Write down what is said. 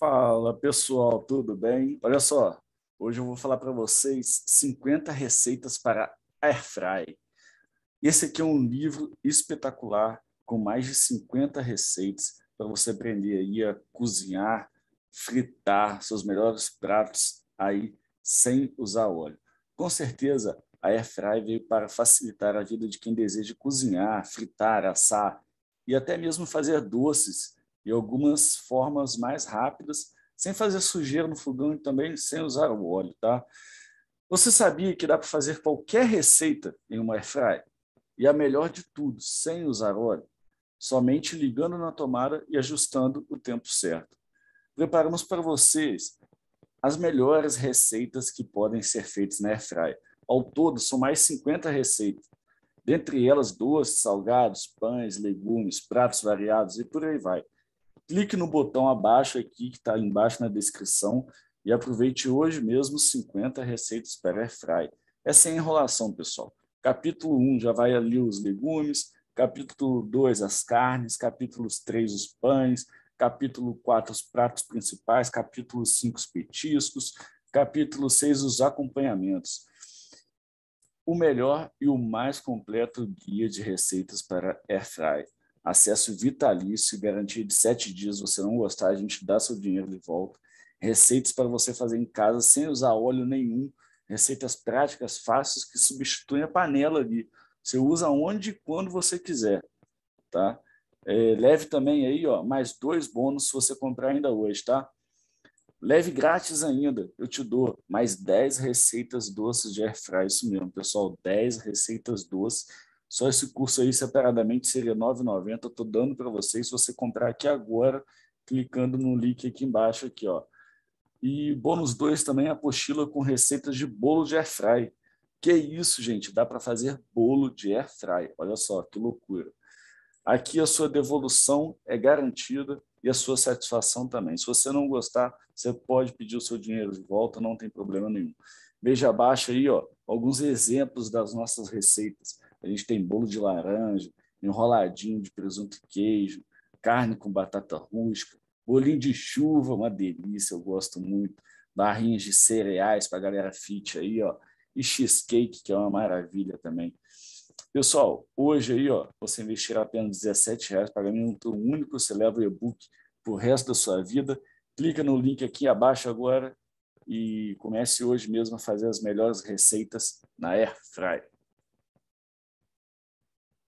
Fala pessoal, tudo bem? Olha só, hoje eu vou falar para vocês 50 receitas para airfry. Esse aqui é um livro espetacular com mais de 50 receitas para você aprender aí a cozinhar, fritar seus melhores pratos aí sem usar óleo. Com certeza a airfry veio para facilitar a vida de quem deseja cozinhar, fritar, assar e até mesmo fazer doces e algumas formas mais rápidas, sem fazer sujeira no fogão e também sem usar o óleo, tá? Você sabia que dá para fazer qualquer receita em uma airfryer? E a melhor de tudo, sem usar óleo, somente ligando na tomada e ajustando o tempo certo. Preparamos para vocês as melhores receitas que podem ser feitas na airfryer. Ao todo, são mais 50 receitas, dentre elas doces, salgados, pães, legumes, pratos variados e por aí vai clique no botão abaixo aqui, que está embaixo na descrição, e aproveite hoje mesmo 50 receitas para airfry. fry. É sem enrolação, pessoal. Capítulo 1 já vai ali os legumes, capítulo 2 as carnes, capítulo 3 os pães, capítulo 4 os pratos principais, capítulo 5 os petiscos, capítulo 6 os acompanhamentos. O melhor e o mais completo guia de receitas para air fry acesso vitalício, garantia de sete dias, você não gostar, a gente dá seu dinheiro de volta, receitas para você fazer em casa sem usar óleo nenhum, receitas práticas, fáceis, que substituem a panela ali. Você usa onde e quando você quiser, tá? É, leve também aí, ó, mais dois bônus se você comprar ainda hoje, tá? Leve grátis ainda, eu te dou mais 10 receitas doces de airfryer, isso mesmo, pessoal, 10 receitas doces só esse curso aí separadamente seria R$ 9,90. Estou dando para vocês se você comprar aqui agora, clicando no link aqui embaixo. Aqui, ó. E bônus 2 também a apostila com receitas de bolo de airfry. Que isso, gente? Dá para fazer bolo de airfry. Olha só, que loucura. Aqui a sua devolução é garantida e a sua satisfação também. Se você não gostar, você pode pedir o seu dinheiro de volta, não tem problema nenhum. Veja abaixo aí ó, alguns exemplos das nossas receitas. A gente tem bolo de laranja, enroladinho de presunto e queijo, carne com batata rústica, bolinho de chuva, uma delícia, eu gosto muito. Barrinhas de cereais para a galera fit aí, ó. E cheesecake, que é uma maravilha também. Pessoal, hoje aí, ó, você investirá apenas R$17,00 pagamento único, você leva o e-book para o resto da sua vida. Clica no link aqui abaixo agora e comece hoje mesmo a fazer as melhores receitas na Air Fryer.